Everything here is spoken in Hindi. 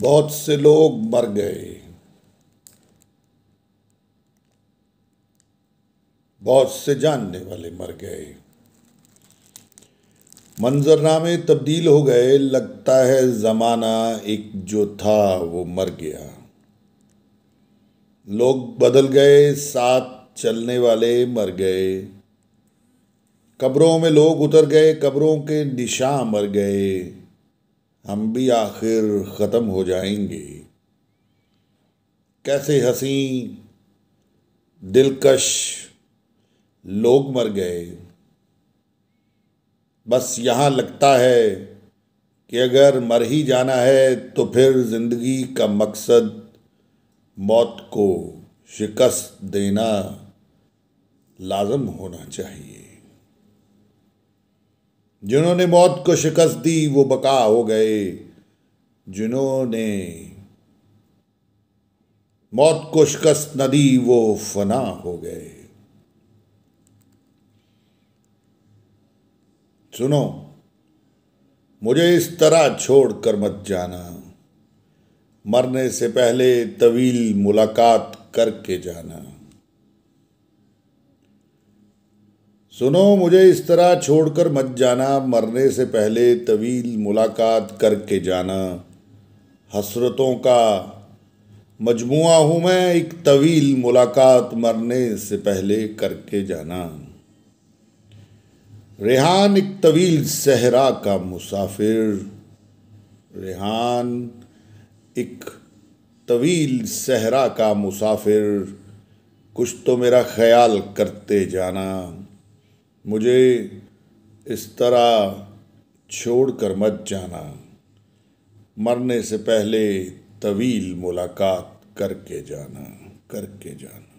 बहुत से लोग मर गए बहुत से जानने वाले मर गए मंजरनामे तब्दील हो गए लगता है ज़माना एक जो था वो मर गया लोग बदल गए साथ चलने वाले मर गए कब्रों में लोग उतर गए कब्रों के निशां मर गए हम भी आखिर ख़त्म हो जाएंगे कैसे हसी दिलकश लोग मर गए बस यहाँ लगता है कि अगर मर ही जाना है तो फिर ज़िंदगी का मकसद मौत को शिकस्त देना लाजम होना चाहिए जिन्होंने मौत को शिकस्त दी वो बका हो गए जिन्होंने मौत को शिकस्त न दी वो फना हो गए सुनो मुझे इस तरह छोड़ कर मत जाना मरने से पहले तवील मुलाकात करके जाना सुनो मुझे इस तरह छोड़कर मत जाना मरने से पहले तवील मुलाकात करके जाना हसरतों का मजमुआ हूँ मैं एक तवील मुलाकात मरने से पहले करके जाना रेहान एक तवील सहरा का मुसाफिर रेहान एक तवील सहरा का मुसाफिर कुछ तो मेरा ख्याल करते जाना मुझे इस तरह छोड़ कर मत जाना मरने से पहले तवील मुलाकात करके जाना करके जाना